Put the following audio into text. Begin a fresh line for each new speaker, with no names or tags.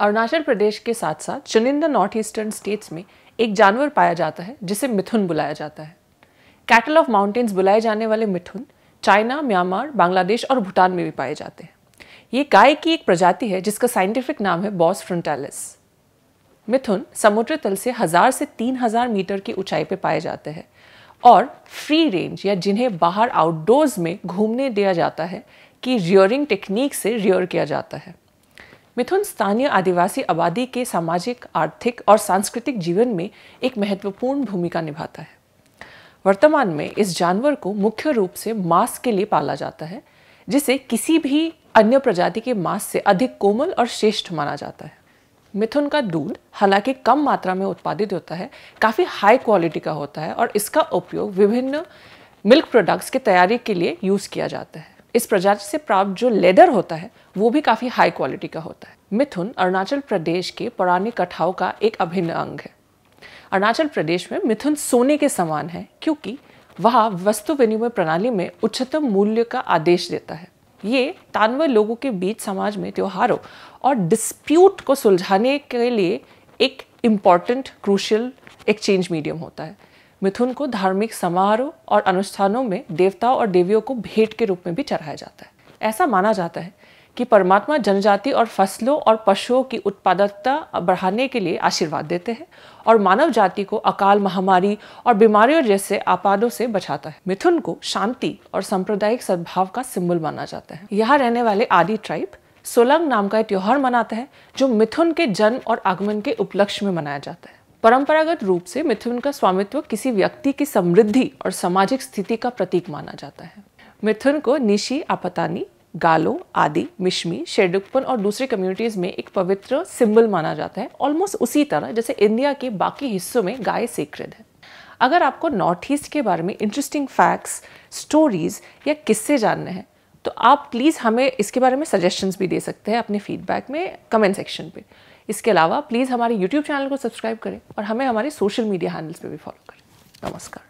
अरुणाचल प्रदेश के साथ साथ चुनिंदा नॉर्थ ईस्टर्न स्टेट्स में एक जानवर पाया जाता है जिसे मिथुन बुलाया जाता है कैटल ऑफ माउंटेन्स बुलाए जाने वाले मिथुन चाइना म्यांमार बांग्लादेश और भूटान में भी पाए जाते हैं ये गाय की एक प्रजाति है जिसका साइंटिफिक नाम है बॉस फ्रंटालिस मिथुन समुद्र तल से हज़ार से तीन हज़ार मीटर की ऊंचाई पर पाए जाते हैं और फ्री रेंज या जिन्हें बाहर आउटडोर्स में घूमने दिया जाता है कि रियरिंग टेक्निक से रियर किया जाता है मिथुन स्थानीय आदिवासी आबादी के सामाजिक आर्थिक और सांस्कृतिक जीवन में एक महत्वपूर्ण भूमिका निभाता है वर्तमान में इस जानवर को मुख्य रूप से मांस के लिए पाला जाता है जिसे किसी भी अन्य प्रजाति के मांस से अधिक कोमल और श्रेष्ठ माना जाता है मिथुन का दूध हालांकि कम मात्रा में उत्पादित होता है काफ़ी हाई क्वालिटी का होता है और इसका उपयोग विभिन्न मिल्क प्रोडक्ट्स की तैयारी के लिए यूज़ किया जाता है इस प्रजाति से प्राप्त जो लेदर होता है वो भी काफ़ी हाई क्वालिटी का होता है मिथुन अरुणाचल प्रदेश के पौराणिक कथाओं का एक अभिन्न अंग है अरुणाचल प्रदेश में मिथुन सोने के समान है क्योंकि वह वस्तु विनिमय प्रणाली में उच्चतम मूल्य का आदेश देता है ये तानवे लोगों के बीच समाज में त्योहारों और डिस्प्यूट को सुलझाने के लिए एक इम्पॉर्टेंट क्रूशियल एक्सचेंज मीडियम होता है मिथुन को धार्मिक समारोह और अनुष्ठानों में देवताओं और देवियों को भेंट के रूप में भी चढ़ाया जाता है ऐसा माना जाता है कि परमात्मा जनजाति और फसलों और पशुओं की उत्पादकता बढ़ाने के लिए आशीर्वाद देते हैं और मानव जाति को अकाल महामारी और बीमारियों जैसे आपादों से बचाता है मिथुन को शांति और सांप्रदायिक सद्भाव का सिंबल माना जाता है यहाँ रहने वाले आदि ट्राइब सोलंग नाम का एक त्यौहार मनाता है जो मिथुन के जन्म और आगमन के उपलक्ष्य में मनाया जाता है परंपरागत रूप से मिथुन का स्वामित्व किसी व्यक्ति की समृद्धि और सामाजिक स्थिति का प्रतीक माना जाता है मिथुन को निशी आपतानी गालो आदि मिश्मी शेडुकपन और दूसरे कम्युनिटीज़ में एक पवित्र सिंबल माना जाता है ऑलमोस्ट उसी तरह जैसे इंडिया के बाकी हिस्सों में गाय सीक्रेड है अगर आपको नॉर्थ ईस्ट के बारे में इंटरेस्टिंग फैक्ट्स स्टोरीज या किस्से जानने हैं तो आप प्लीज़ हमें इसके बारे में सजेशंस भी दे सकते हैं अपने फीडबैक में कमेंट सेक्शन पे इसके अलावा प्लीज़ हमारे यूट्यूब चैनल को सब्सक्राइब करें और हमें हमारे सोशल मीडिया हैंडल्स पर भी फॉलो करें नमस्कार